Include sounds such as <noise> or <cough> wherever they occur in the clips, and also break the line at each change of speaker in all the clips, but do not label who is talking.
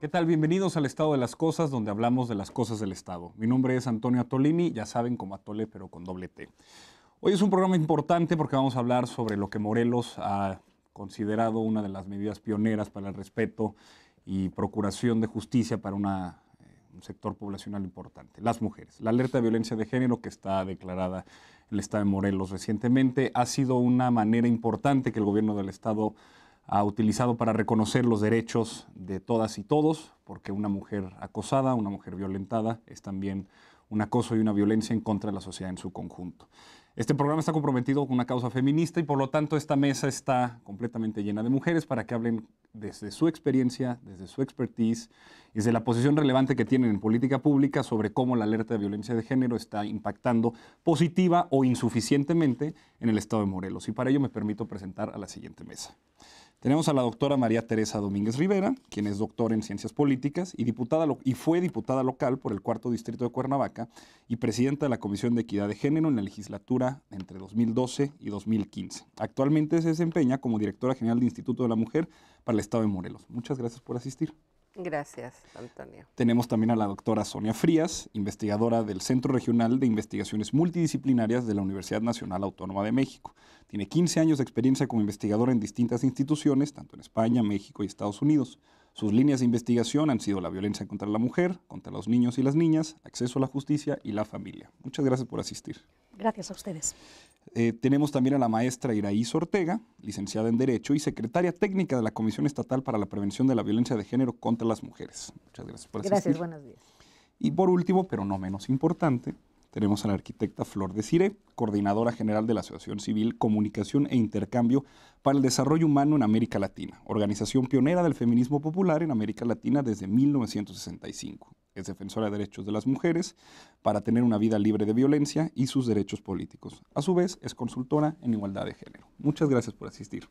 ¿Qué tal? Bienvenidos al Estado de las Cosas, donde hablamos de las cosas del Estado. Mi nombre es Antonio Atolini, ya saben, como Atole, pero con doble T. Hoy es un programa importante porque vamos a hablar sobre lo que Morelos ha considerado una de las medidas pioneras para el respeto y procuración de justicia para una sector poblacional importante, las mujeres. La alerta de violencia de género que está declarada en el estado de Morelos recientemente ha sido una manera importante que el gobierno del estado ha utilizado para reconocer los derechos de todas y todos, porque una mujer acosada, una mujer violentada, es también un acoso y una violencia en contra de la sociedad en su conjunto. Este programa está comprometido con una causa feminista y por lo tanto esta mesa está completamente llena de mujeres para que hablen desde su experiencia, desde su expertise, y desde la posición relevante que tienen en política pública sobre cómo la alerta de violencia de género está impactando positiva o insuficientemente en el estado de Morelos. Y para ello me permito presentar a la siguiente mesa. Tenemos a la doctora María Teresa Domínguez Rivera, quien es doctora en Ciencias Políticas y, diputada y fue diputada local por el cuarto distrito de Cuernavaca y presidenta de la Comisión de Equidad de Género en la legislatura entre 2012 y 2015. Actualmente se desempeña como directora general del Instituto de la Mujer para el Estado de Morelos. Muchas gracias por asistir.
Gracias, Antonio.
Tenemos también a la doctora Sonia Frías, investigadora del Centro Regional de Investigaciones Multidisciplinarias de la Universidad Nacional Autónoma de México. Tiene 15 años de experiencia como investigadora en distintas instituciones, tanto en España, México y Estados Unidos. Sus líneas de investigación han sido la violencia contra la mujer, contra los niños y las niñas, acceso a la justicia y la familia. Muchas gracias por asistir.
Gracias a ustedes.
Eh, tenemos también a la maestra Iraíz Ortega, licenciada en Derecho y secretaria técnica de la Comisión Estatal para la Prevención de la Violencia de Género contra las Mujeres. Muchas gracias por Gracias, buenos días. Y por último, pero no menos importante, tenemos a la arquitecta Flor de Cire, coordinadora general de la Asociación Civil Comunicación e Intercambio para el Desarrollo Humano en América Latina, organización pionera del feminismo popular en América Latina desde 1965. Es defensora de derechos de las mujeres para tener una vida libre de violencia y sus derechos políticos. A su vez, es consultora en igualdad de género. Muchas gracias por asistir.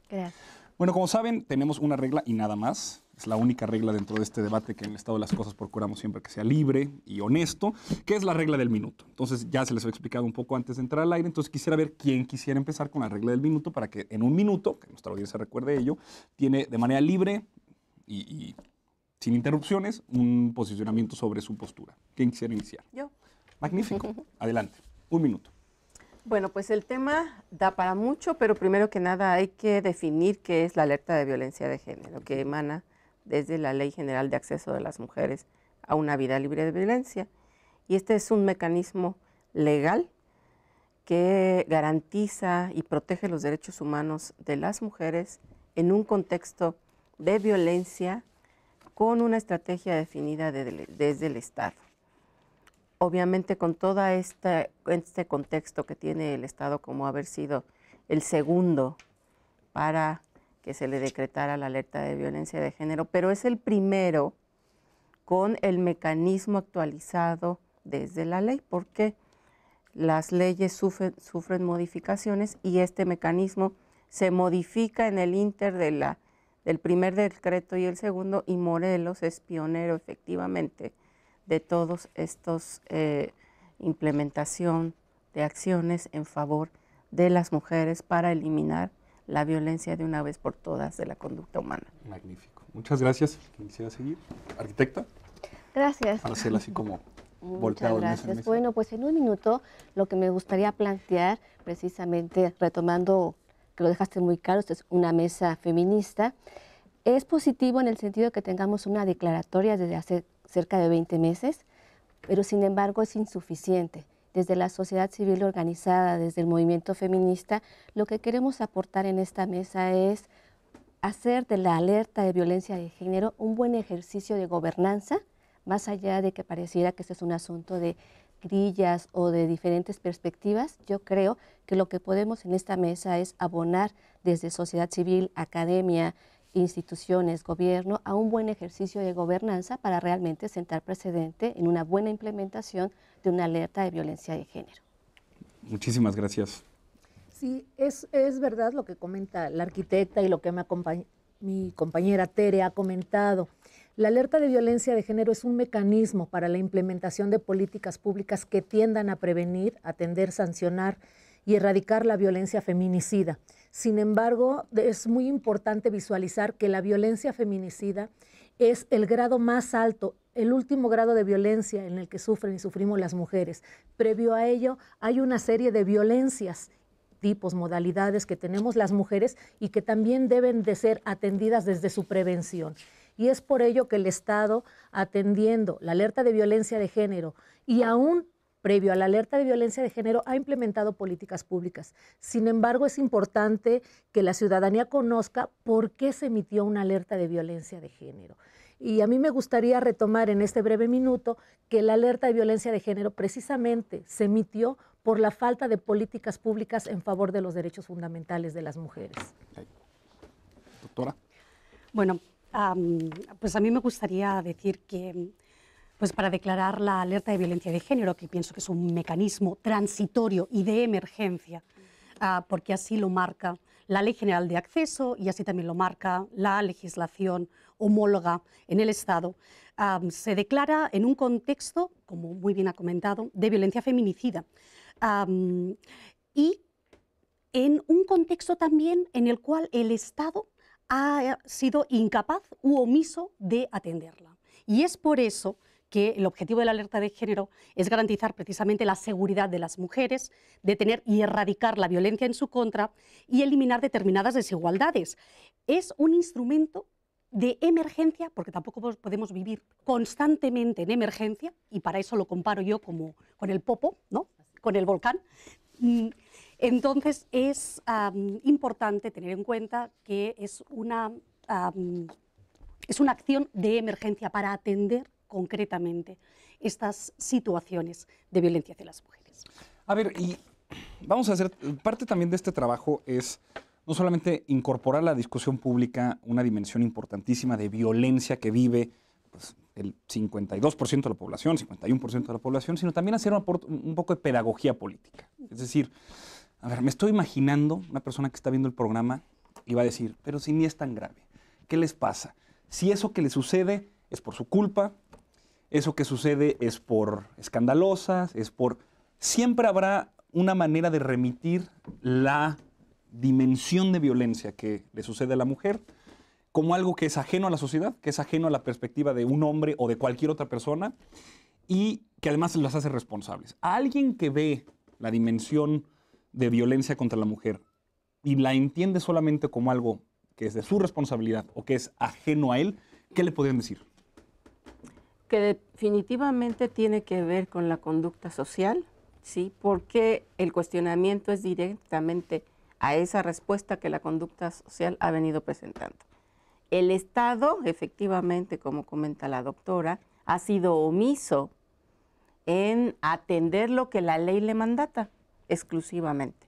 Bueno, como saben, tenemos una regla y nada más es la única regla dentro de este debate que en el estado de las cosas procuramos siempre que sea libre y honesto, que es la regla del minuto. Entonces ya se les ha explicado un poco antes de entrar al aire, entonces quisiera ver quién quisiera empezar con la regla del minuto para que en un minuto, que nuestra audiencia recuerde ello, tiene de manera libre y, y sin interrupciones un posicionamiento sobre su postura. ¿Quién quisiera iniciar? Yo. Magnífico. <laughs> Adelante. Un minuto.
Bueno, pues el tema da para mucho, pero primero que nada hay que definir qué es la alerta de violencia de género que emana desde la Ley General de Acceso de las Mujeres a una vida libre de violencia. Y este es un mecanismo legal que garantiza y protege los derechos humanos de las mujeres en un contexto de violencia con una estrategia definida desde el Estado. Obviamente con todo este, este contexto que tiene el Estado como haber sido el segundo para que se le decretara la alerta de violencia de género, pero es el primero con el mecanismo actualizado desde la ley, porque las leyes sufren, modificaciones y este mecanismo se modifica en el inter de la, del primer decreto y el segundo, y Morelos es pionero efectivamente de todos estos eh, implementación de acciones en favor de las mujeres para eliminar la violencia de una vez por todas de la conducta humana.
Magnífico. Muchas gracias. Quisiera seguir. Arquitecta.
Gracias. hacerla así como
<laughs> Muchas gracias.
bueno, pues en un minuto
lo que me gustaría plantear, precisamente retomando que lo dejaste muy claro, esto es una mesa feminista, es positivo en el sentido de que tengamos una declaratoria desde hace cerca de 20 meses, pero sin embargo es insuficiente desde la sociedad civil organizada, desde el movimiento feminista, lo que queremos aportar en esta mesa es hacer de la alerta de violencia de género un buen ejercicio de gobernanza, más allá de que pareciera que este es un asunto de grillas o de diferentes perspectivas, yo creo que lo que podemos en esta mesa es abonar desde sociedad civil, academia, instituciones, gobierno, a un buen ejercicio de gobernanza para realmente sentar precedente en una buena implementación de una alerta de violencia de género.
Muchísimas gracias.
Sí,
es, es verdad lo que comenta la arquitecta y lo que me mi compañera Tere ha comentado. La alerta de violencia de género es un mecanismo para la implementación de políticas públicas que tiendan a prevenir, atender, sancionar y erradicar la violencia feminicida. Sin embargo, es muy importante visualizar que la violencia feminicida es el grado más alto, el último grado de violencia en el que sufren y sufrimos las mujeres. Previo a ello, hay una serie de violencias tipos, modalidades que tenemos las mujeres y que también deben de ser atendidas desde su prevención. Y es por ello que el Estado, atendiendo la alerta de violencia de género y aún previo a la alerta de violencia de género, ha implementado políticas públicas. Sin embargo, es importante que la ciudadanía conozca por qué se emitió una alerta de violencia de género. Y a mí me gustaría retomar en este breve minuto que la alerta de violencia de género precisamente se emitió por la falta de políticas públicas en favor de los derechos fundamentales de las mujeres.
Doctora.
Bueno, pues a mí me gustaría decir que pues para declarar la alerta de violencia de género, que pienso que es un mecanismo transitorio y de emergencia, ah, porque así lo marca la Ley General de Acceso y así también lo marca la legislación homóloga en el Estado, se declara en un contexto, como muy bien ha comentado, de violencia feminicida. y en un contexto también en el cual el Estado ha sido incapaz u omiso de atenderla. Y es por eso que el objetivo de la alerta de género es garantizar precisamente la seguridad de las mujeres, detener y erradicar la violencia en su contra y eliminar determinadas desigualdades. Es un instrumento de emergencia, porque tampoco podemos vivir constantemente en emergencia, y para eso lo comparo yo como con el popo, ¿no? con el volcán. Mm, entonces es importante tener en cuenta que es una, es una acción de emergencia para atender concretamente estas situaciones de violencia hacia las mujeres.
A ver, y vamos a hacer, parte también de este trabajo es no solamente incorporar a la discusión pública una dimensión importantísima de violencia que vive pues, el 52% de la población, 51% de la población, sino también hacer un, un poco de pedagogía política. Es decir, a ver, me estoy imaginando una persona que está viendo el programa y va a decir, pero si ni es tan grave, ¿qué les pasa? Si eso que les sucede es por su culpa, eso que sucede es por escandalosas, es por... Siempre habrá una manera de remitir la dimensión de violencia que le sucede a la mujer como algo que es ajeno a la sociedad, que es ajeno a la perspectiva de un hombre o de cualquier otra persona y que además las hace responsables. A alguien que ve la dimensión de violencia contra la mujer y la entiende solamente como algo que es de su responsabilidad o que es ajeno a él, ¿qué le podrían decir?
que definitivamente tiene que ver con la conducta social, ¿sí? Porque el cuestionamiento es directamente a esa respuesta que la conducta social ha venido presentando. El Estado, efectivamente, como comenta la doctora, ha sido omiso en atender lo que la ley le mandata exclusivamente.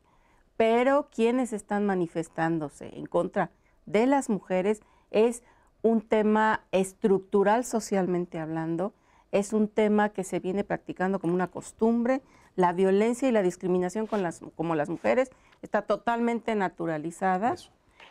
Pero quienes están manifestándose en contra de las mujeres es un tema estructural socialmente hablando, es un tema que se viene practicando como una costumbre, la violencia y la discriminación con las, como las mujeres está totalmente naturalizada,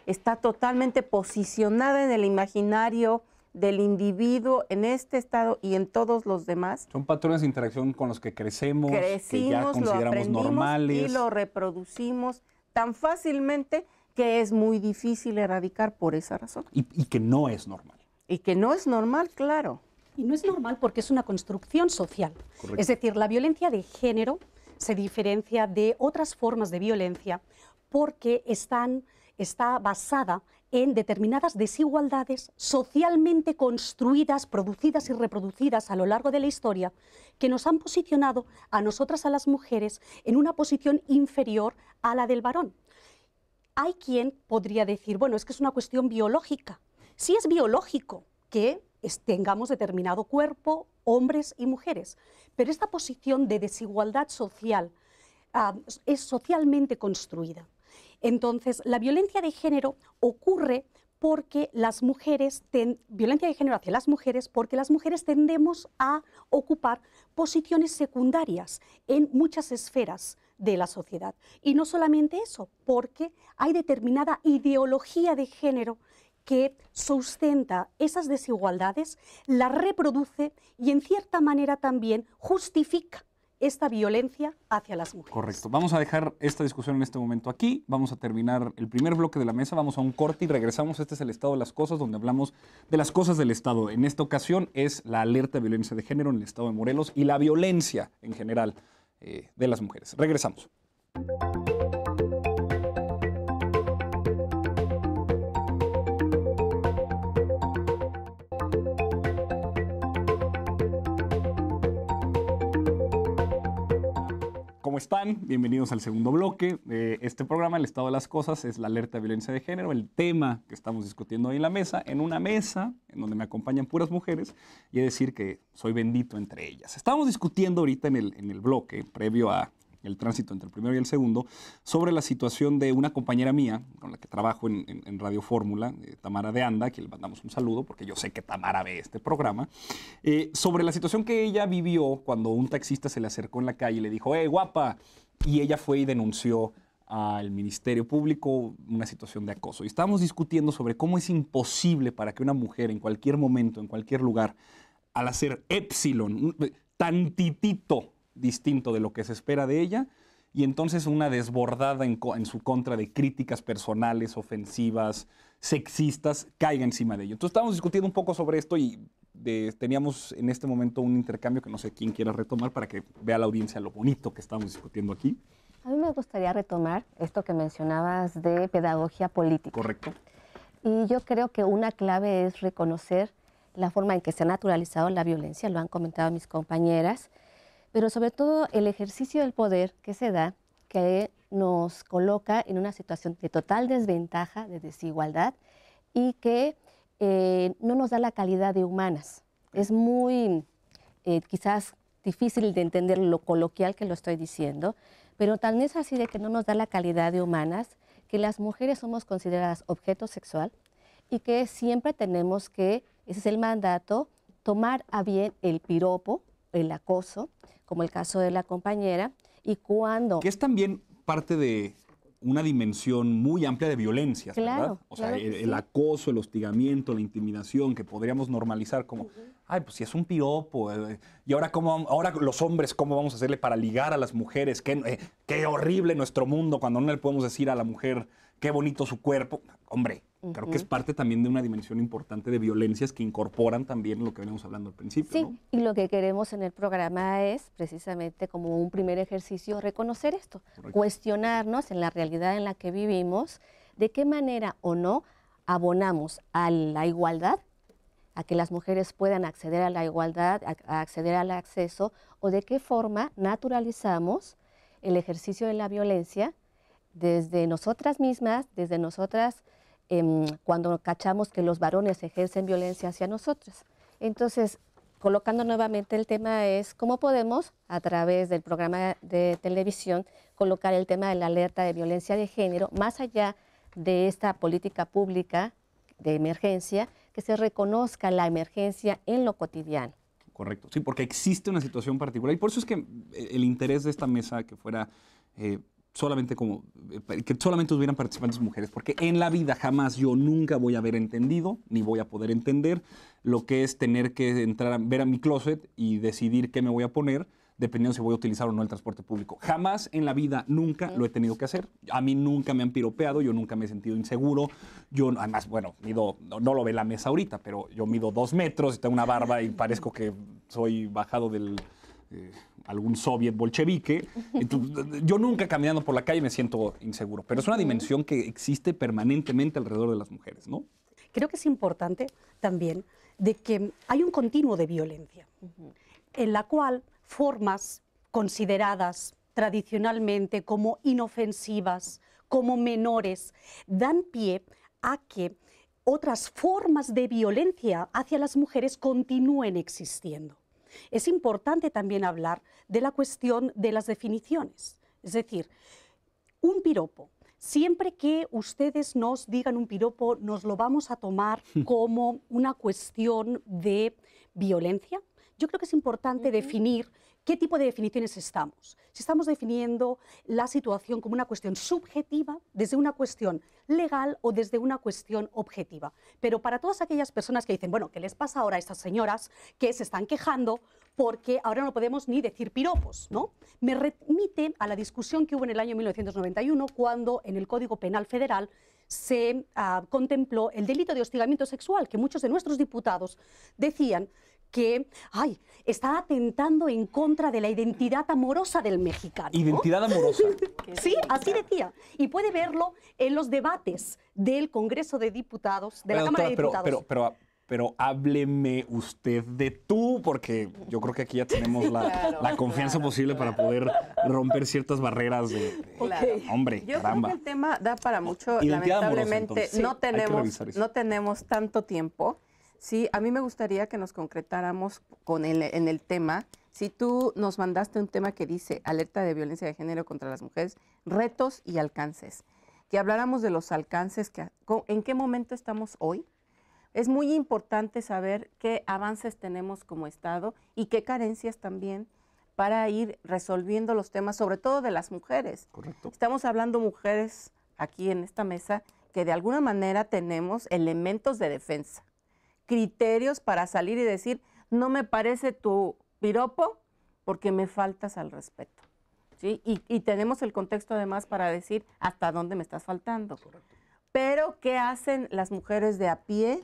está totalmente posicionada en el imaginario del individuo en este estado y en todos los demás.
Son patrones de interacción con los que crecemos, que ya consideramos normales. Y lo
reproducimos tan fácilmente que es muy difícil erradicar por esa razón.
Y, que no es normal.
Y que no es normal, claro.
Y no es normal porque es una construcción social. Es decir, la violencia de género se diferencia de otras formas de violencia porque están, está basada en determinadas desigualdades socialmente construidas, producidas y reproducidas a lo largo de la historia, que nos han posicionado a nosotras, a las mujeres, en una posición inferior a la del varón. Hay quien podría decir, bueno, es que es una cuestión biológica. Sí es biológico que tengamos determinado cuerpo, hombres y mujeres, pero esta posición de desigualdad social ah, es socialmente construida. Entonces, la violencia de género ocurre porque las mujeres, violencia de género hacia las mujeres, porque las mujeres tendemos a ocupar posiciones secundarias en muchas esferas de la sociedad. Y no solamente eso, porque hay determinada ideología de género que sustenta esas desigualdades, la reproduce y en cierta manera también justifica esta violencia hacia las
mujeres. Correcto. Vamos a dejar esta discusión en este momento aquí. Vamos a terminar el primer bloque de la mesa. Vamos a un corte y regresamos. Este es el estado de las cosas, donde hablamos de las cosas del Estado. En esta ocasión es la alerta de violencia de género en el estado de Morelos y la violencia en general. Eh, de las mujeres. Regresamos. están? Bienvenidos al segundo bloque. de eh, este programa, El Estado de las Cosas, es la alerta a violencia de género, el tema que estamos discutiendo hoy en la mesa, en una mesa en donde me acompañan puras mujeres, y es decir que soy bendito entre ellas. Estamos discutiendo ahorita en el, en el bloque, previo a el tránsito entre el primero y el segundo, sobre la situación de una compañera mía, con la que trabajo en, Radio Fórmula, eh, Tamara de Anda, que le mandamos un saludo porque yo sé que Tamara ve este programa, eh, sobre la situación que ella vivió cuando un taxista se le acercó en la calle y le dijo, ¡eh, guapa! Y ella fue y denunció al Ministerio Público una situación de acoso. Y estábamos discutiendo sobre cómo es imposible para que una mujer en cualquier momento, en cualquier lugar, al hacer epsilon, eh, tantitito distinto de lo que se espera de ella y entonces una desbordada en, su contra de críticas personales, ofensivas, sexistas, caiga encima de ello. Entonces estábamos discutiendo un poco sobre esto y teníamos en este momento un intercambio que no sé quién quiera retomar para que vea la audiencia lo bonito que estamos discutiendo aquí.
A mí me gustaría retomar esto que mencionabas de pedagogía política. Correcto. Y yo creo que una clave es reconocer la forma en que se ha naturalizado la violencia, lo han comentado mis compañeras, pero sobre todo el ejercicio del poder que se da, que nos coloca en una situación de total desventaja, de desigualdad, y que eh, no nos da la calidad de humanas. Es muy, eh, quizás, difícil de entender lo coloquial que lo estoy diciendo, pero tan es así de que no nos da la calidad de humanas, que las mujeres somos consideradas objeto sexual y que siempre tenemos que, ese es el mandato, tomar a bien el piropo, el acoso, como el caso de la compañera, y cuando...
Que es también parte de una dimensión muy amplia de violencias, claro, ¿verdad? O sea, el, acoso, el hostigamiento, la intimidación, que podríamos normalizar como, ay, pues si es un piropo, eh, y ahora cómo, ahora los hombres, ¿cómo vamos a hacerle para ligar a las mujeres? Qué, eh, qué horrible nuestro mundo cuando no le podemos decir a la mujer qué bonito su cuerpo. Hombre, Creo que es parte también de una dimensión importante de violencias que incorporan también lo que veníamos hablando al principio. Sí,
y lo que queremos en el programa es precisamente como un primer ejercicio reconocer esto, cuestionarnos en la realidad en la que vivimos, de qué manera o no abonamos a la igualdad a que las mujeres puedan acceder a la igualdad, a, acceder al acceso, o de qué forma naturalizamos el ejercicio de la violencia desde nosotras mismas, desde nosotras Em, cuando cachamos que los varones ejercen violencia hacia nosotros. Entonces, colocando nuevamente el tema es cómo podemos, a través del programa de televisión, colocar el tema de la alerta de violencia de género, más allá de esta política pública de emergencia, que se reconozca la emergencia en lo cotidiano.
Correcto, sí, porque existe una situación particular y por eso es que eh, el interés de esta mesa que fuera eh, solamente como eh, que solamente hubieran participantes mujeres, porque en la vida jamás yo nunca voy a haber entendido ni voy a poder entender lo que es tener que entrar a ver a mi closet y decidir qué me voy a poner dependiendo si voy a utilizar o no el transporte público. Jamás en la vida, nunca lo he tenido que hacer. A mí nunca me han piropeado, yo nunca me he sentido inseguro. Yo, además, bueno, mido, no, lo ve la mesa ahorita, pero yo mido dos metros, y tengo una barba y parezco que soy bajado del... Eh, algún soviet bolchevique. yo nunca caminando por la calle me siento inseguro, pero es una dimensión que existe permanentemente alrededor de las mujeres, ¿no?
Creo que es importante también de que hay un continuo de violencia, en la cual formas consideradas tradicionalmente como inofensivas, como menores, dan pie a que otras formas de violencia hacia las mujeres continúen existiendo es importante también hablar de la cuestión de las definiciones. Es decir, un piropo, siempre que ustedes nos digan un piropo, nos lo vamos a tomar hmm. como una cuestión de violencia. Yo creo que es importante definir qué tipo de definiciones estamos. Si estamos definiendo la situación como una cuestión subjetiva, desde una cuestión legal o desde una cuestión objetiva. Pero para todas aquellas personas que dicen, bueno, ¿qué les pasa ahora a estas señoras que se están quejando porque ahora no podemos ni decir piropos, ¿no? Me remite a la discusión que hubo en el año 1991 cuando en el Código Penal Federal se ah, contempló el delito de hostigamiento sexual, que muchos de nuestros diputados decían que, ay, está atentando en contra de la identidad amorosa del mexicano. Identidad amorosa. <laughs> sí, así de tía Y puede verlo en los debates del Congreso de Diputados, de la Cámara de Diputados. Pero,
pero, pero, hábleme usted de tú, porque yo creo que aquí ya tenemos la, confianza posible para poder romper ciertas barreras de, hombre. Yo creo que el
tema da para mucho. Lamentablemente no tenemos, no tenemos tanto tiempo. Sí, a mí me gustaría que nos concretáramos con el, en el tema. Si tú nos mandaste un tema que dice alerta de violencia de género contra las mujeres, retos y alcances, que habláramos de los alcances, que, en qué momento estamos hoy. Es muy importante saber qué avances tenemos como Estado y qué carencias también para ir resolviendo los temas, sobre todo de las mujeres. Correcto. Estamos hablando mujeres aquí en esta mesa que de alguna manera tenemos elementos de defensa criterios para salir y decir, no me parece tu piropo porque me faltas al respeto. ¿sí? Y, tenemos el contexto además para decir hasta dónde me estás faltando. Pero, ¿qué hacen las mujeres de a pie?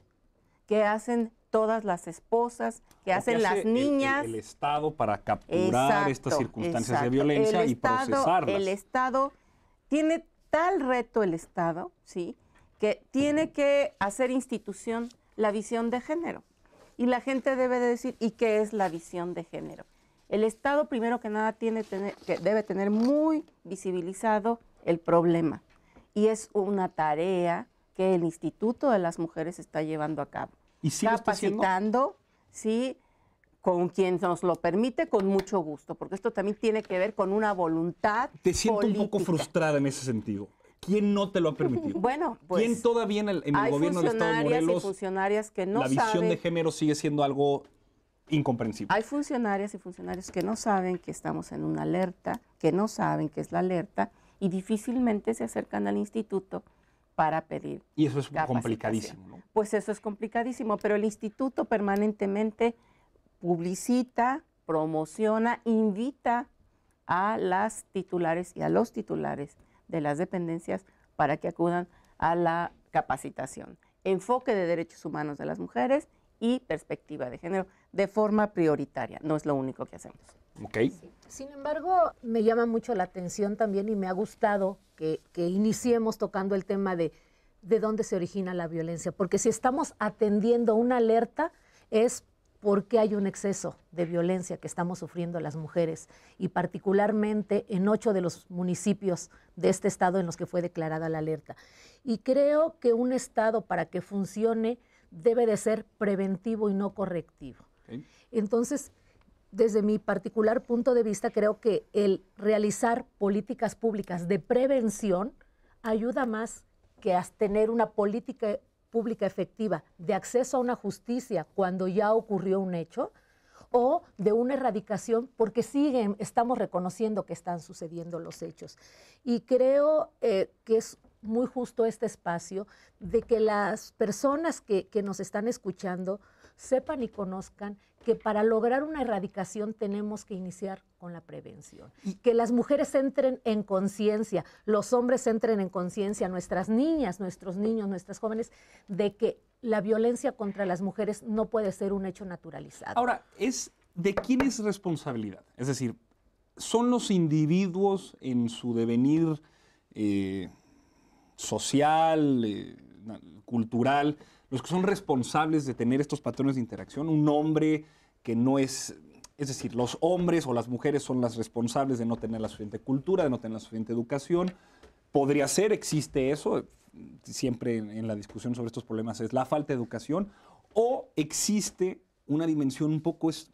¿Qué hacen todas las esposas, ¿Qué hacen las niñas. El,
Estado para capturar estas circunstancias de violencia y procesarlas. El
Estado tiene tal reto el Estado, ¿sí? Que tiene que hacer institución la visión de género. Y la gente debe de decir, ¿y qué es la visión de género? El Estado, primero que nada, tiene que debe tener muy visibilizado el problema. Y es una tarea que el Instituto de las Mujeres está llevando a cabo.
¿Y si Capacitando,
sí, con quien nos lo permite, con mucho gusto, porque esto también tiene que ver con una voluntad.
Te siento un poco frustrada en ese sentido. ¿Quién no te lo ha permitido? Bueno, pues. ¿Quién todavía en el, gobierno del Estado de Morelos? Hay
funcionarias que no La visión de
género sigue siendo algo incomprensible. Hay
funcionarias y funcionarios que no saben que estamos en una alerta, que no saben qué es la alerta y difícilmente se acercan al instituto para pedir.
Y eso es complicadísimo, ¿no?
Pues eso es complicadísimo, pero el instituto permanentemente publicita, promociona, invita a las titulares y a los titulares de las dependencias para que acudan a la capacitación. Enfoque de derechos humanos de las mujeres y perspectiva de género de forma prioritaria. No es lo único que hacemos.
Sin embargo, me llama mucho la atención también y me ha gustado que, que iniciemos tocando el tema de de dónde se origina la violencia, porque si estamos atendiendo una alerta es por qué hay un exceso de violencia que estamos sufriendo las mujeres y particularmente en ocho de los municipios de este estado en los que fue declarada la alerta. Y creo que un estado para que funcione debe de ser preventivo y no correctivo. Entonces, desde mi particular punto de vista, creo que el realizar políticas públicas de prevención ayuda más que a tener una política pública efectiva de acceso a una justicia cuando ya ocurrió un hecho o de una erradicación porque siguen, estamos reconociendo que están sucediendo los hechos. Y creo eh, que es muy justo este espacio de que las personas que nos están escuchando sepan y conozcan que para lograr una erradicación tenemos que iniciar con la prevención. Que las mujeres entren en conciencia, los hombres entren en conciencia, nuestras niñas, nuestros niños, nuestras jóvenes, de que la violencia contra las mujeres no puede ser un hecho naturalizado.
Ahora, ¿es de quién es responsabilidad? Es decir, ¿son los individuos en su devenir eh, social, eh, cultural? los que son responsables de tener estos patrones de interacción, un hombre que no es, es decir, los hombres o las mujeres son las responsables de no tener la suficiente cultura, de no tener la suficiente educación. Podría ser, existe eso, siempre en, la discusión sobre estos problemas es la falta de educación, o existe una dimensión un poco, es,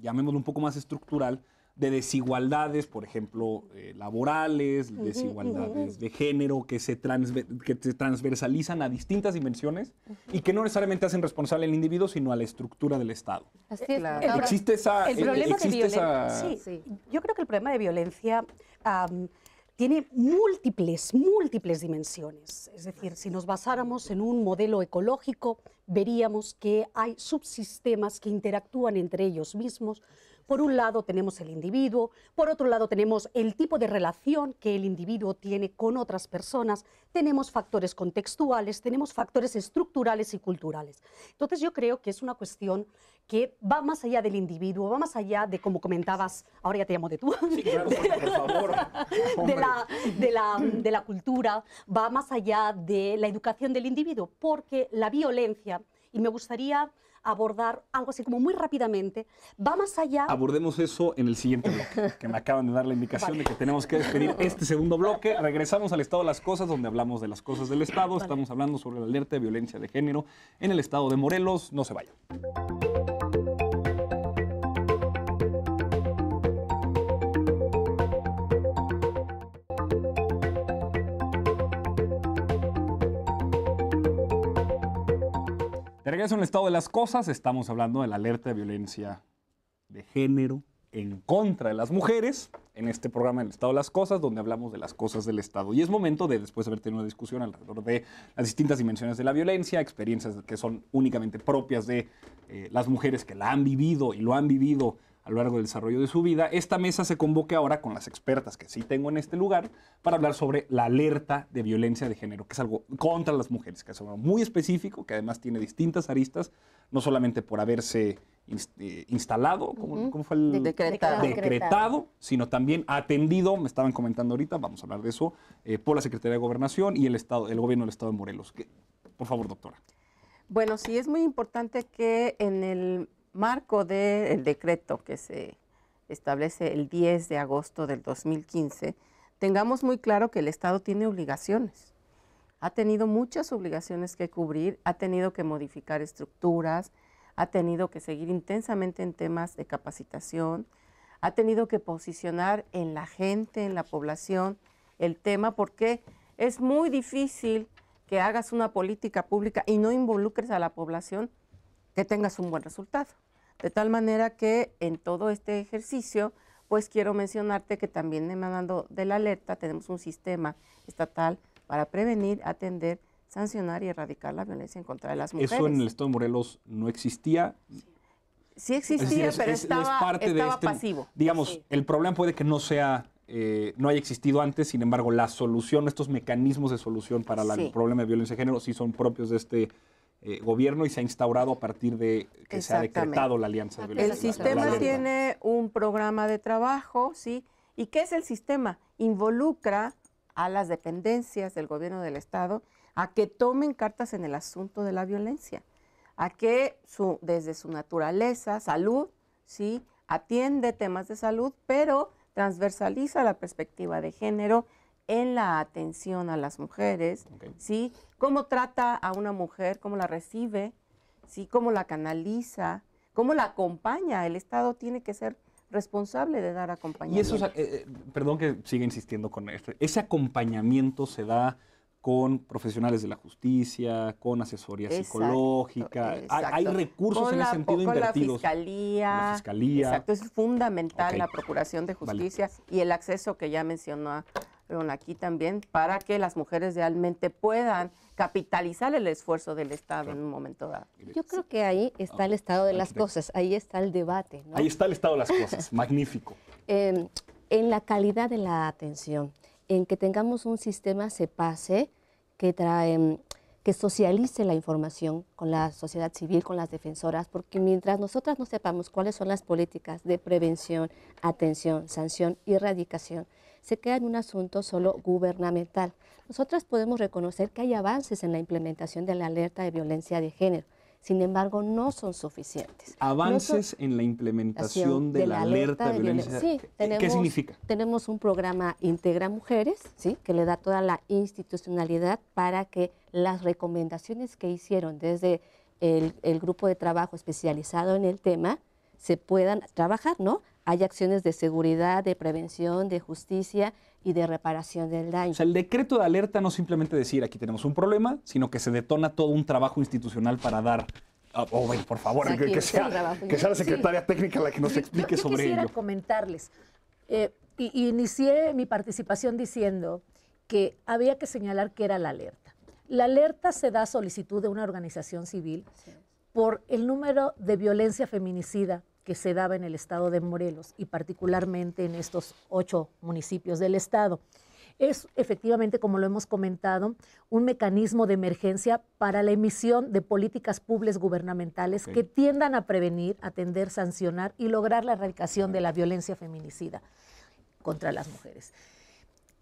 llamémoslo un poco más estructural, de desigualdades, por ejemplo, eh, laborales, desigualdades de género, que se, transversalizan a distintas dimensiones y que no necesariamente hacen responsable al individuo, sino a la estructura del Estado. existe esa... El, eh, Esa...
Sí, Yo creo que el problema de violencia... tiene múltiples, múltiples dimensiones. Es decir, si nos basáramos en un modelo ecológico, veríamos que hay subsistemas que interactúan entre ellos mismos, por un lado tenemos el individuo, por otro lado tenemos el tipo de relación que el individuo tiene con otras personas, tenemos factores contextuales, tenemos factores estructurales y culturales. Entonces yo creo que es una cuestión que va más allá del individuo, va más allá de, como comentabas, ahora ya te llamo de tú, la, <laughs> de, la, de la cultura, va más allá de la educación del individuo, porque la violencia, y me gustaría abordar algo así como muy rápidamente. Va más allá.
Abordemos eso en el siguiente bloque, que me acaban de dar la indicación de que tenemos que despedir este segundo bloque. Regresamos al estado de las cosas, donde hablamos de las cosas del estado. Estamos hablando sobre la alerta de violencia de género en el estado de Morelos. No se vayan. De regreso en el estado de las cosas, estamos hablando de la alerta de violencia de género en contra de las mujeres en este programa del Estado de las Cosas, donde hablamos de las cosas del Estado. Y es momento de, después haber tenido una discusión alrededor de las distintas dimensiones de la violencia, experiencias que son únicamente propias de eh, las mujeres que la han vivido y lo han vivido a lo largo del desarrollo de su vida, esta mesa se convoque ahora con las expertas que sí tengo en este lugar para hablar sobre la alerta de violencia de género, que es algo contra las mujeres, que es algo muy específico, que además tiene distintas aristas, no solamente por haberse eh, instalado, como,
¿cómo fue el decretado. decretado.
sino también atendido, me estaban comentando ahorita, vamos a hablar de eso, eh, por la Secretaría de Gobernación y el, Estado, el gobierno del Estado de Morelos. por favor, doctora.
Bueno, sí, es muy importante que en el marco del decreto que se establece el 10 de agosto del 2015, tengamos muy claro que el Estado tiene obligaciones. Ha tenido muchas obligaciones que cubrir, ha tenido que modificar estructuras, ha tenido que seguir intensamente en temas de capacitación, ha tenido que posicionar en la gente, en la población, el tema, porque es muy difícil que hagas una política pública y no involucres a la población que tengas un buen resultado. De tal manera que en todo este ejercicio, pues quiero mencionarte que también demandando de la alerta tenemos un sistema estatal para prevenir, atender, sancionar y erradicar la violencia en contra de las mujeres. Eso en el
Estado de Morelos no existía.
Sí, existía, pero estaba, parte de este pasivo.
Digamos, el problema puede que no sea eh, no haya existido antes, sin embargo, la solución, estos mecanismos de solución para el problema de violencia de género, sí son propios de este eh, gobierno y se ha instaurado a partir de que se ha decretado la alianza de El sistema
tiene un programa de trabajo, ¿sí? ¿Y qué es el sistema? Involucra a las dependencias del gobierno del Estado a que tomen cartas en el asunto de la violencia, a que desde su naturaleza, salud, ¿sí? atiende temas de salud, pero transversaliza la perspectiva de género, en la atención a las mujeres, ¿sí? Cómo trata a una mujer, cómo la recibe, ¿sí? Cómo la canaliza, cómo la acompaña. El Estado tiene que ser responsable de dar acompañamiento. Y eso, eh, eh,
perdón que siga insistiendo con esto, ese acompañamiento se da con profesionales de la justicia, con asesoría psicológica. Hay, recursos en ese sentido la
fiscalía. Exacto, es fundamental la procuración de justicia y el acceso que ya mencionó pero aquí también, para que las mujeres realmente puedan capitalizar el esfuerzo del Estado en un momento dado.
Yo creo que ah, ahí está el estado de las cosas, ahí está el debate.
Ahí está el estado de las <laughs> cosas, magnífico.
Em, en la calidad de la atención, en que tengamos un sistema se pase que que socialice la información con la sociedad civil, con las defensoras, porque mientras nosotras no sepamos cuáles son las políticas de prevención, atención, sanción y erradicación, se queda en un asunto solo gubernamental. Nosotras podemos reconocer que hay avances en la implementación de la alerta de violencia de género, sin embargo, no son suficientes. Avances
en la implementación de, la, alerta, de violencia. Sí, ¿Qué significa?
Tenemos un programa Integra Mujeres, ¿sí? que le da toda la institucionalidad para que las recomendaciones que hicieron desde el grupo de trabajo especializado en el tema se puedan trabajar, ¿no? hay acciones de seguridad, de prevención, de justicia y de reparación del daño. O sea, el
decreto de alerta no simplemente decir aquí tenemos un problema, sino que se detona todo un trabajo institucional para dar ah, Oh, bueno, por favor, que, sea, que, sea, la secretaria técnica la que nos explique sobre ello. quisiera
comentarles. Eh, y, inicié mi participación diciendo que había que señalar que era la alerta. La alerta se da a solicitud de una organización civil por el número de violencia feminicida que se daba en el estado de Morelos y particularmente en estos ocho municipios del estado. Es efectivamente, como lo hemos comentado, un mecanismo de emergencia para la emisión de políticas públicas gubernamentales que tiendan a prevenir, atender, sancionar y lograr la erradicación de la violencia feminicida contra las mujeres.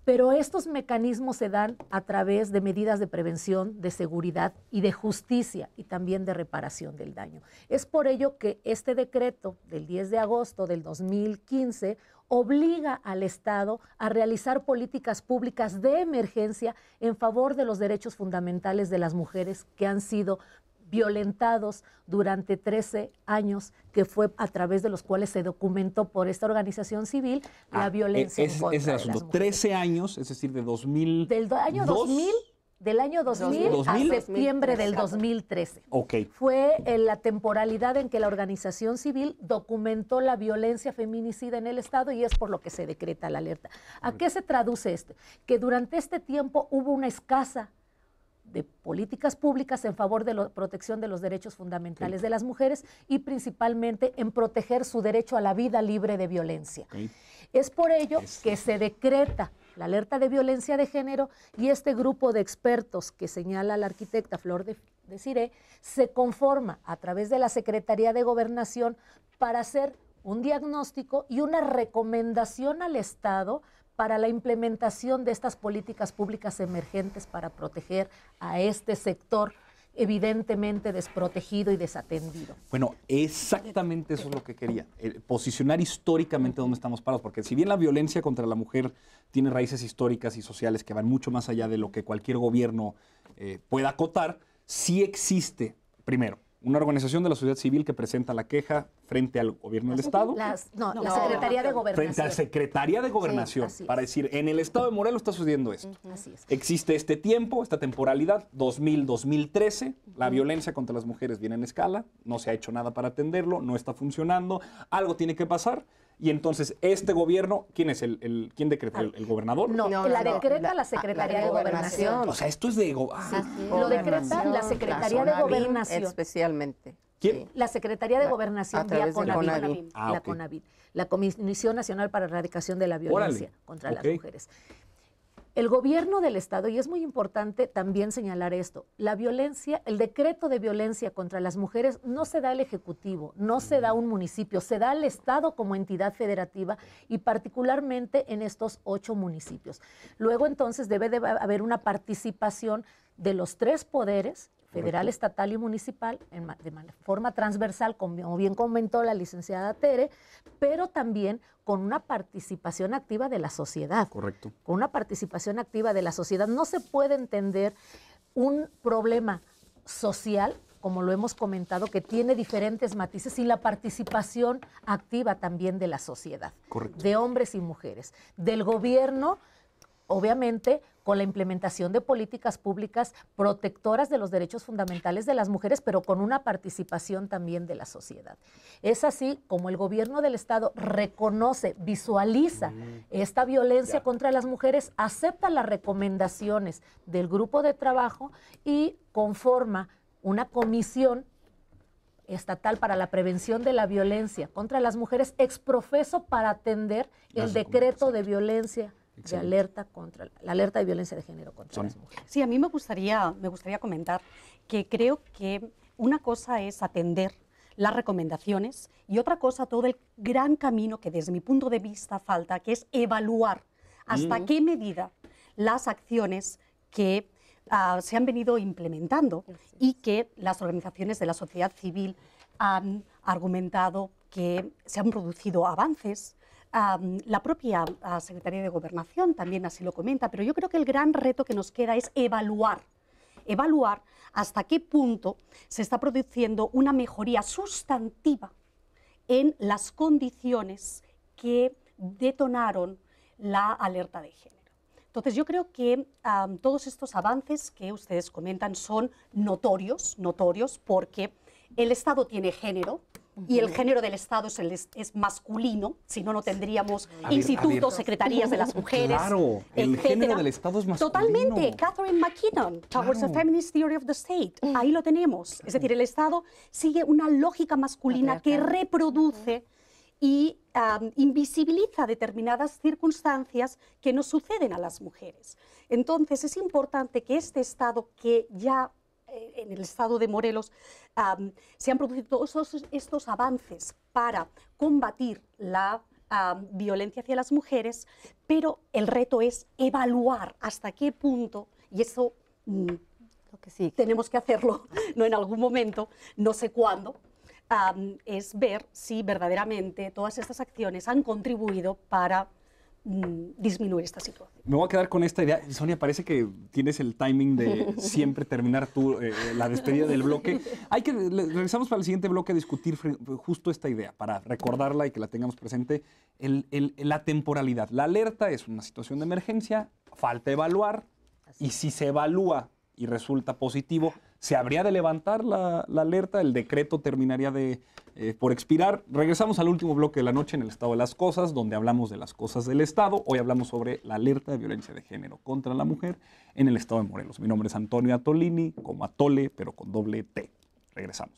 Pero estos mecanismos se dan a través de medidas de prevención, de seguridad y de justicia y también de reparación del daño. Es por ello que este decreto del 10 de agosto del 2015 obliga al Estado a realizar políticas públicas de emergencia en favor de los derechos fundamentales de las mujeres que han sido violentados durante 13 años, que fue a través de los cuales se documentó por esta organización civil la ah, e-, violencia. en es asunto.
13 años, es decir, de 2000. Del año 2000
del año 2000, a septiembre del 2013. Fue la temporalidad en que la organización civil documentó la violencia feminicida en el Estado y es por lo que se decreta la alerta. ¿A qué se traduce esto? Que durante este tiempo hubo una escasa de políticas públicas en favor de la protección de los derechos fundamentales de las mujeres y principalmente en proteger su derecho a la vida libre de violencia. Es por ello que se decreta la alerta de violencia de género y este grupo de expertos que señala la arquitecta Flor de, de se conforma a través de la Secretaría de Gobernación para hacer un diagnóstico y una recomendación al Estado para la implementación de estas políticas públicas emergentes para proteger a este sector evidentemente desprotegido y desatendido.
Bueno, exactamente eso es lo que quería, eh, posicionar históricamente dónde estamos parados, porque si bien la violencia contra la mujer tiene raíces históricas y sociales que van mucho más allá de lo que cualquier gobierno eh, pueda acotar, sí existe, primero, una organización de la sociedad civil que presenta la queja frente al gobierno del Estado.
no, la Secretaría de Gobernación. Frente a
la Secretaría de Gobernación, para decir, en el Estado de Morelos está sucediendo esto. Existe este tiempo, esta temporalidad, 2000-2013, la violencia contra las mujeres viene en escala, no se ha hecho nada para atenderlo, no está funcionando, algo tiene que pasar. Y entonces, este gobierno, ¿quién es el, quién decreta? ¿El, gobernador? No, la decreta
la Secretaría de gobernación. O
sea, esto es de... Ah.
Lo decreta la Secretaría de Gobernación.
Especialmente. ¿Quién? La Secretaría de Gobernación vía la, Conavid. Ah, la Comisión Nacional para la Erradicación de la Violencia contra las Mujeres. El gobierno del Estado, y es muy importante también señalar esto, la violencia, el decreto de violencia contra las mujeres no se da al Ejecutivo, no se da a un municipio, se da al Estado como entidad federativa y particularmente en estos ocho municipios. Luego entonces debe de haber una participación de los tres poderes federal, estatal y municipal, de forma transversal, como bien comentó la licenciada Tere, pero también con una participación activa de la sociedad. Correcto. Con una participación activa de la sociedad. No se puede entender un problema social como lo hemos comentado, que tiene diferentes matices y la participación activa también de la sociedad, de hombres y mujeres, del gobierno, obviamente, con la implementación de políticas públicas protectoras de los derechos fundamentales de las mujeres, pero con una participación también de la sociedad. Es así como el gobierno del Estado reconoce, visualiza mm, esta violencia contra las mujeres, acepta las recomendaciones del grupo de trabajo y conforma una comisión estatal para la prevención de la violencia contra las mujeres exprofeso para atender el decreto de violencia alerta
contra la alerta de violencia de género contra las mujeres. Sí, a mí me gustaría me gustaría comentar que creo que una cosa es atender las recomendaciones y otra cosa todo el gran camino que desde mi punto de vista falta, que es evaluar hasta mm. qué medida las acciones que ah, se han venido implementando y que las organizaciones de la sociedad civil han argumentado que se han producido avances, la propia ah, Secretaría de Gobernación también así lo comenta, pero yo creo que el gran reto que nos queda es evaluar, evaluar hasta qué punto se está produciendo una mejoría sustantiva en las condiciones que detonaron la alerta de género. Entonces yo creo que todos estos avances que ustedes comentan son notorios, notorios porque el Estado tiene género, y el género del Estado es, el, es masculino, si no, no tendríamos institutos, secretarías de las mujeres. Claro, el género del Estado es masculino. Totalmente, Catherine McKinnon, Towards a Feminist Theory of the State, mm. ahí lo tenemos. Es decir, el Estado sigue una lógica masculina que reproduce y invisibiliza determinadas circunstancias que no suceden a las mujeres. Entonces es importante que este Estado que ya en el estado de Morelos, se han producido todos estos avances para combatir la violencia hacia las mujeres, pero el reto es evaluar hasta qué punto, y eso mm, Lo que sí. tenemos que hacerlo <laughs> ¿no? en algún momento, no sé cuándo, es ver si verdaderamente todas estas acciones han contribuido para Mm, disminuir esta situación.
Me voy a quedar con esta idea. Sonia, parece que tienes el timing de <laughs> siempre terminar tú eh, la despedida del bloque. Hay que, regresamos para el siguiente bloque a discutir justo esta idea, para recordarla y que la tengamos presente, la temporalidad. La alerta es una situación de emergencia, falta evaluar, y si se evalúa y resulta positivo, se habría de levantar la, alerta, el decreto terminaría de, eh, por expirar. Regresamos al último bloque de la noche en el Estado de las Cosas, donde hablamos de las cosas del Estado. Hoy hablamos sobre la alerta de violencia de género contra la mujer en el Estado de Morelos. Mi nombre es Antonio Atolini, como Atole, pero con doble T. Regresamos.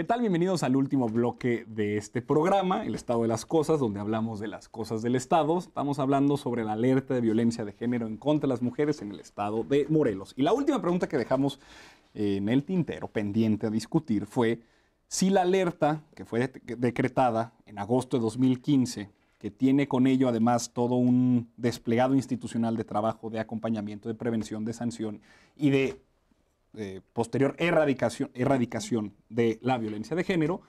¿Qué tal? Bienvenidos al último bloque de este programa, El Estado de las Cosas, donde hablamos de las cosas del Estado. Estamos hablando sobre la alerta de violencia de género en contra de las mujeres en el Estado de Morelos. Y la última pregunta que dejamos eh, en el tintero pendiente a discutir fue si la alerta que fue decretada en agosto de 2015 que tiene con ello además todo un desplegado institucional de trabajo, de acompañamiento, de prevención, de sanción y de eh, posterior erradicación, erradicación de la violencia de género,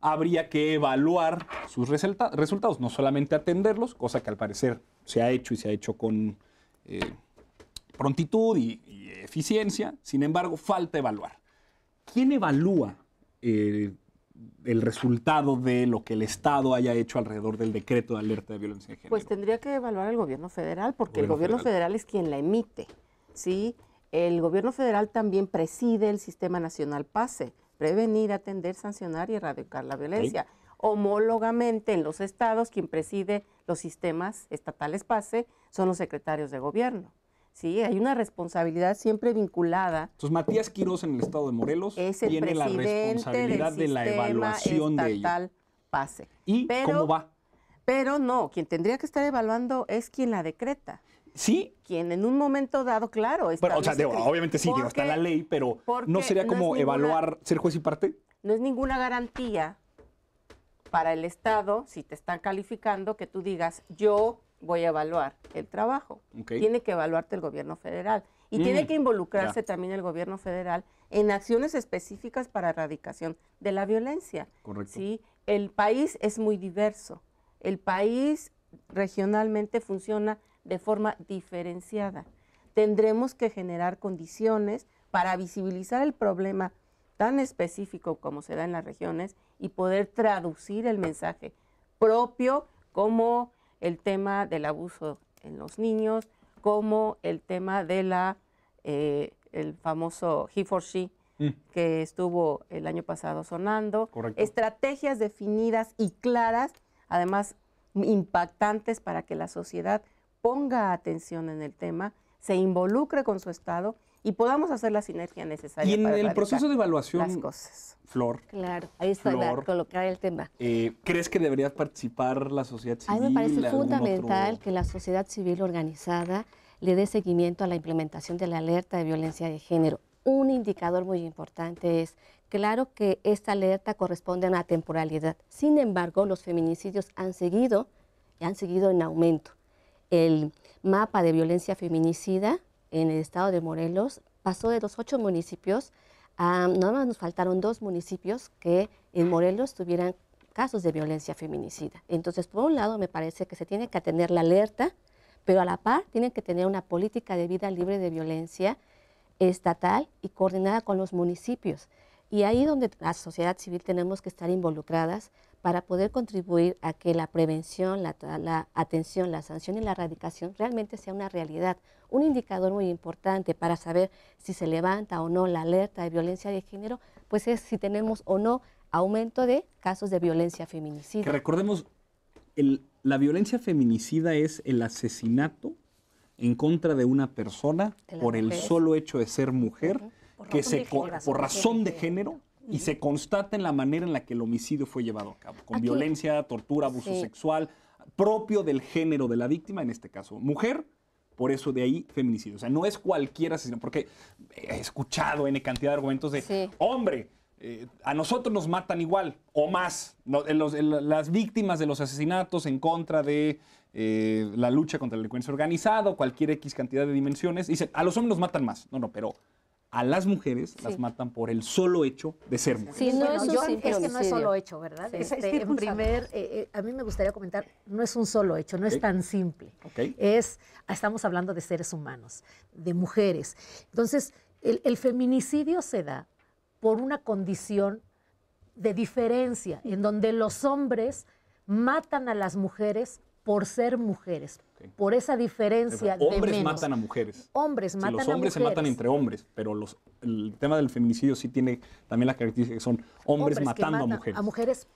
habría que evaluar sus resultados, no solamente atenderlos, cosa que al parecer se ha hecho y se ha hecho con eh, prontitud y, eficiencia, sin embargo, falta evaluar. ¿Quién evalúa eh, el resultado de lo que el Estado haya hecho alrededor del decreto de alerta de violencia de género? Pues
tendría que evaluar el gobierno federal, porque el gobierno, federal. federal es quien la emite, ¿sí? El gobierno federal también preside el Sistema Nacional PASE, prevenir, atender, sancionar y erradicar la violencia. Homólogamente en los estados, quien preside los sistemas estatales PASE son los secretarios de gobierno. Sí, hay una responsabilidad siempre vinculada.
Entonces, Matías Quiroz en el estado de Morelos es el tiene la responsabilidad de la evaluación estatal PASE. ¿Y cómo va? Pero no,
quien tendría que estar evaluando es quien la decreta. Sí. Quien en un momento dado, claro. Bueno, o sea, obviamente sí, está la ley,
pero ¿no sería como evaluar ser juez y parte?
No es ninguna garantía para el Estado, si te están calificando, que tú digas, yo voy a evaluar el trabajo. Tiene que evaluarte el gobierno federal. Y tiene que involucrarse también el gobierno federal en acciones específicas para erradicación de la violencia. Correcto. ¿sí? El país es muy diverso. El país regionalmente funciona de forma diferenciada. Tendremos que generar condiciones para visibilizar el problema tan específico como se da en las regiones y poder traducir el mensaje propio como el tema del abuso en los niños, como el tema de la eh, el famoso he for she mm. que estuvo el año pasado sonando, estrategias definidas y claras, además impactantes para que la sociedad ponga atención en el tema, se involucre con su Estado y podamos hacer la sinergia necesaria. Y en el proceso de evaluación, las
cosas. Flor.
Claro, ahí está, colocar el tema.
Eh, ¿Crees que debería participar la sociedad civil? A mí me parece fundamental
que la sociedad civil organizada le dé seguimiento a la implementación de la alerta de violencia de género. Un indicador muy importante es, claro que esta alerta corresponde a una temporalidad, sin embargo los feminicidios han seguido y han seguido en aumento el mapa de violencia feminicida en el estado de Morelos pasó de los ocho municipios a, nada más nos faltaron dos municipios que en Morelos tuvieran casos de violencia feminicida. Entonces, por un lado, me parece que se tiene que tener la alerta, pero a la par tienen que tener una política de vida libre de violencia estatal y coordinada con los municipios. Y ahí donde la sociedad civil tenemos que estar involucradas para poder contribuir a que la prevención, la, atención, la sanción y la erradicación realmente sea una realidad. Un indicador muy importante para saber si se levanta o no la alerta de violencia de género, pues es si tenemos o no aumento de casos de violencia feminicida. Que
recordemos, el, la violencia feminicida es el asesinato en contra de una persona por el solo hecho de ser mujer, que se, por razón de género, y se constata en la manera en la que el homicidio fue llevado a cabo, con violencia, tortura, abuso sexual, propio del género de la víctima, en este caso mujer, por eso de ahí feminicidio. O sea, no es cualquier asesino, porque he escuchado en cantidad de argumentos de hombre. Eh, a nosotros nos matan igual o más. las víctimas de los asesinatos en contra de eh, la lucha contra la delincuencia organizada, cualquier X cantidad de dimensiones, dicen, a los hombres nos matan más. No, no, pero a las mujeres las matan por el solo hecho de ser mujeres. Sí, no es,
que no es solo hecho, ¿verdad? Este, en primer,
eh, eh, a mí me gustaría comentar, no es un solo hecho, no es tan simple. Es, estamos hablando de seres humanos, de mujeres. Entonces, el, el feminicidio se da por una condición de diferencia, en donde los hombres matan a las mujeres por ser mujeres, por esa diferencia. Hombres de matan a
mujeres. Hombres matan los hombres se matan entre hombres, pero los, el tema del feminicidio sí tiene también la característica que son hombres, matando a mujeres. A
mujeres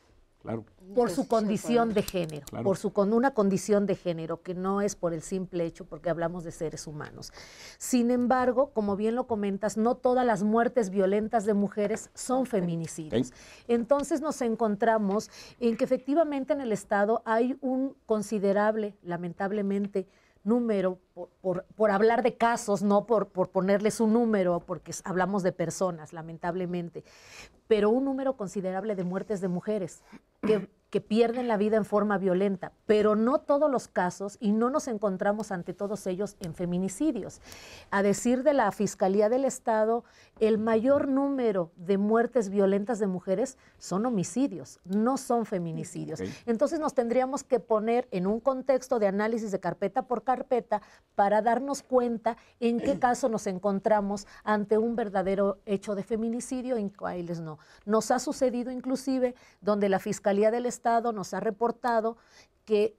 por su condición de género, por su con una condición de género que no es por el simple hecho porque hablamos de seres humanos. Sin embargo, como bien lo comentas, no todas las muertes violentas de mujeres son feminicidios. Entonces nos encontramos en que efectivamente en el estado hay un considerable, lamentablemente, número, por, por, hablar de casos, no por, por ponerles un número, porque hablamos de personas, lamentablemente, pero un número considerable de muertes de mujeres, que que pierden la vida en forma violenta, pero no todos los casos y no nos encontramos ante todos ellos en feminicidios. A decir de la Fiscalía del Estado, el mayor número de muertes violentas de mujeres son homicidios, no son feminicidios. Entonces nos tendríamos que poner en un contexto de análisis de carpeta por carpeta para darnos cuenta en qué caso nos encontramos ante un verdadero hecho de feminicidio y en cuáles no. Nos ha sucedido inclusive donde la Fiscalía del Estado Estado nos ha reportado que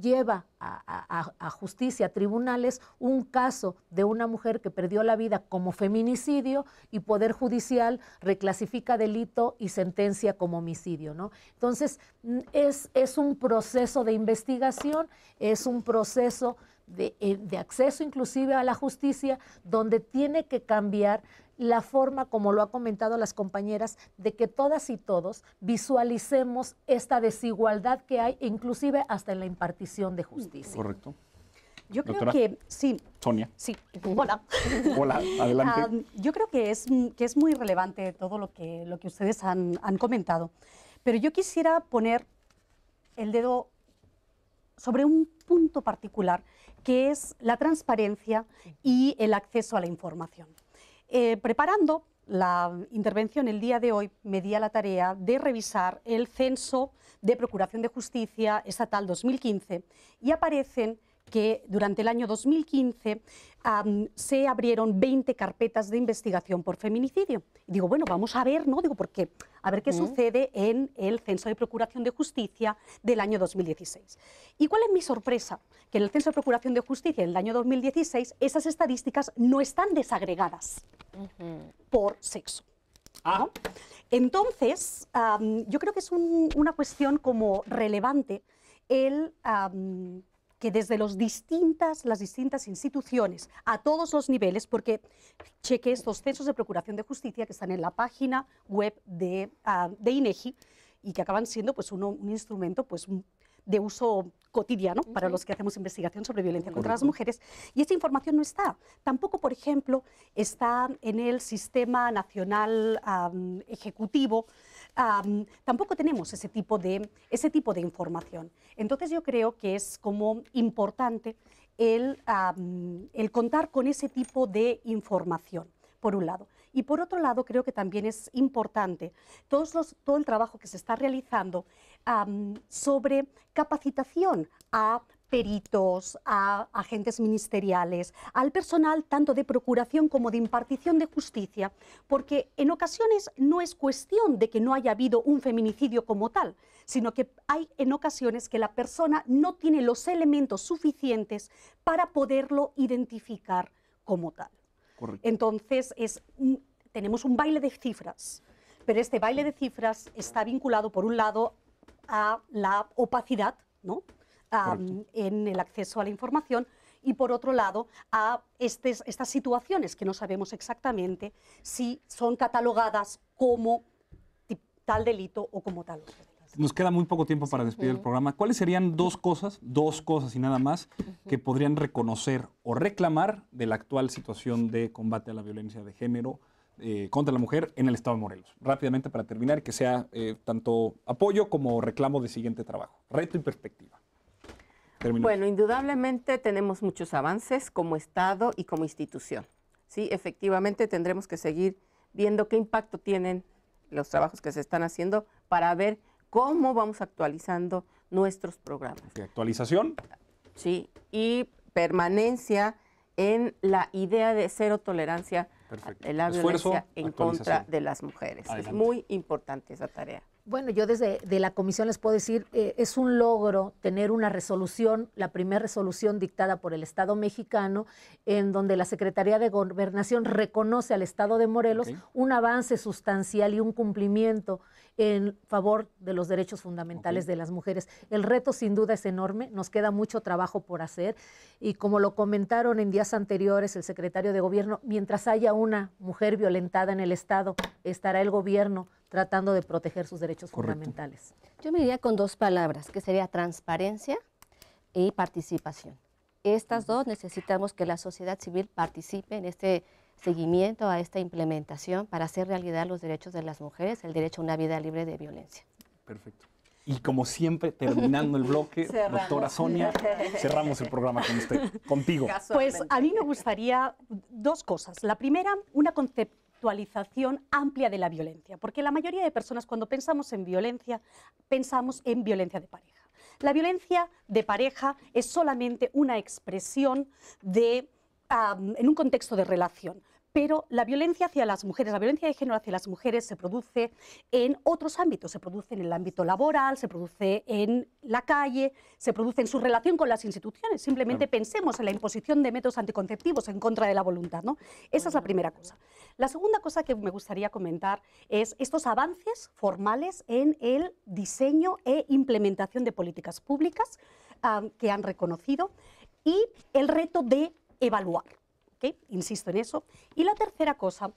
lleva a, justicia, tribunales, un caso de una mujer que perdió la vida como feminicidio y Poder Judicial reclasifica delito y sentencia como homicidio. ¿no? Entonces, mm, es, es un proceso de investigación, es un proceso de, eh, de acceso inclusive a la justicia, donde tiene que cambiar la forma, como lo han comentado las compañeras, de que todas y todos visualicemos esta desigualdad que hay, inclusive hasta en la impartición
de justicia. Correcto.
Yo creo que sí. Sonia.
Sí. Hola. Hola, adelante. Ah, yo creo que es, que es muy relevante todo lo que, lo que ustedes han comentado. Pero yo quisiera poner el dedo sobre un punto particular, que es la transparencia y el acceso a la información. Eh, preparando la intervención el día de hoy, me di a la tarea de revisar el Censo de Procuración de Justicia Estatal 2015 y aparecen que durante el año 2015 se abrieron 20 carpetas de investigación por feminicidio. digo, bueno, vamos a ver, ¿no? Digo, ¿por qué? A ver qué sucede en el Censo de Procuración de Justicia del año 2016. ¿Y cuál es mi sorpresa? Que en el Censo de Procuración de Justicia del año 2016 esas estadísticas no están desagregadas por sexo. Ah. Entonces, yo creo que es una cuestión como relevante el que desde las distintas instituciones, a todos los niveles, porque cheque estos censos de Procuración de Justicia que están en la página web de, ah, INEGI y que acaban siendo pues, un, instrumento pues, de uso cotidiano para los que hacemos investigación sobre violencia contra las mujeres. Y esta información no está. Tampoco, por ejemplo, está en el Sistema Nacional Ejecutivo tampoco tenemos ese tipo, de, ese tipo de información. Entonces yo creo que es como importante el, contar con ese tipo de información, por un lado. Y por otro lado, creo que también es importante todos los, todo el trabajo que se está realizando sobre capacitación a peritos, a agentes ministeriales, al personal tanto de procuración como de impartición de justicia, porque en ocasiones no es cuestión de que no haya habido un feminicidio como tal, sino que hay en ocasiones que la persona no tiene los elementos suficientes para poderlo identificar como tal. Entonces, es, tenemos un baile de cifras, pero este baile de cifras está vinculado, por un lado, a la opacidad, ¿no? en el acceso a la información y por otro lado a estas situaciones que no sabemos exactamente si son catalogadas como tal delito o como tal.
Nos queda muy poco tiempo para despedir el programa. ¿Cuáles serían dos cosas, dos cosas y nada más, que podrían reconocer o reclamar de la actual situación de combate a la violencia de género eh, contra la mujer en el Estado de Morelos? Rápidamente para terminar, que sea eh, tanto apoyo como reclamo de siguiente trabajo, reto y perspectiva. Bueno,
indudablemente tenemos muchos avances como Estado y como institución. Sí, efectivamente tendremos que seguir viendo qué impacto tienen los trabajos que se están haciendo para ver cómo vamos actualizando nuestros programas.
¿Y ¿Actualización?
Sí, y permanencia en la idea de cero tolerancia en a la violencia en contra de las mujeres. Es muy importante esa tarea.
Bueno, yo desde de la comisión les puedo decir, eh, es un logro tener una resolución, la primera resolución dictada por el Estado mexicano, en donde la Secretaría de Gobernación reconoce al Estado de Morelos un avance sustancial y un cumplimiento en favor de los derechos fundamentales de las mujeres. El reto sin duda es enorme, nos queda mucho trabajo por hacer y como lo comentaron en días anteriores el secretario de Gobierno, mientras haya una mujer violentada en el Estado, estará el Gobierno tratando de proteger sus
derechos fundamentales. Yo me iría con dos palabras, que sería transparencia y participación. Estas dos necesitamos que la sociedad civil participe en este seguimiento a esta implementación para hacer realidad los derechos de las mujeres, el derecho a una vida libre de violencia.
Perfecto. Y como siempre, terminando el bloque, <laughs> doctora Sonia, cerramos el programa contigo.
Pues a mí me gustaría dos cosas. La primera, una conceptualización actualización amplia de la violencia, porque la mayoría de personas cuando pensamos en violencia, pensamos en violencia de pareja. La violencia de pareja es solamente una expresión de, en un contexto de relación, pero la violencia hacia las mujeres, la violencia de género hacia las mujeres se produce en otros ámbitos, se produce en el ámbito laboral, se produce en la calle, se produce en su relación con las instituciones. Simplemente pensemos en la imposición de métodos anticonceptivos en contra de la voluntad, ¿no? Esa es la primera cosa. La segunda cosa que me gustaría comentar es estos avances formales en el diseño e implementación de políticas públicas ah, que han reconocido y el reto de evaluar insisto en eso. Y la tercera cosa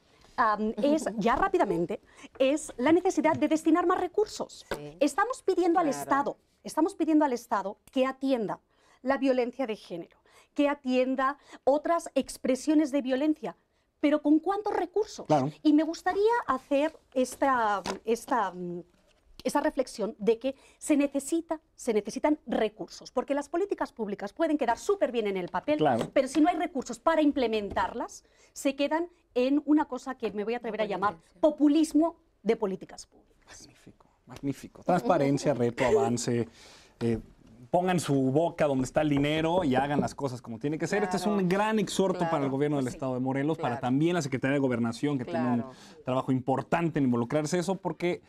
es, <laughs> ya rápidamente, es la necesidad de destinar más recursos. Estamos pidiendo al Estado, estamos pidiendo al Estado que atienda la violencia de género, que atienda otras expresiones de violencia, pero ¿con cuántos recursos? Y me gustaría hacer esta, esta esa reflexión de que se, necesita, se necesitan recursos, porque las políticas públicas pueden quedar súper bien en el papel, pero si no hay recursos para implementarlas, se quedan en una cosa que me voy a atrever a llamar populismo de políticas públicas.
Magnífico, magnífico. Transparencia, reto, avance. Eh, pongan su boca donde está el dinero y hagan las cosas como tiene que ser. este es un gran exhorto para el gobierno del Estado de Morelos, para también la Secretaría de Gobernación, que tiene un trabajo importante en involucrarse eso, porque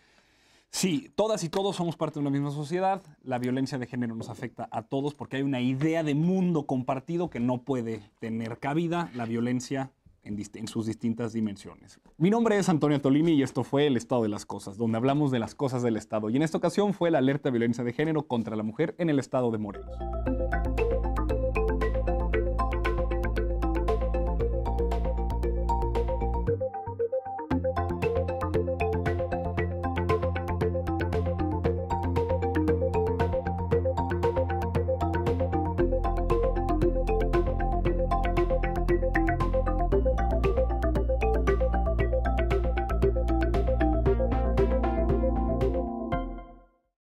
Sí, todas y todos somos parte de una misma sociedad. La violencia de género nos afecta a todos porque hay una idea de mundo compartido que no puede tener cabida la violencia en, sus distintas dimensiones. Mi nombre es Antonio Tolini y esto fue El Estado de las Cosas, donde hablamos de las cosas del Estado. Y en esta ocasión fue la alerta de violencia de género contra la mujer en el Estado de Morelos.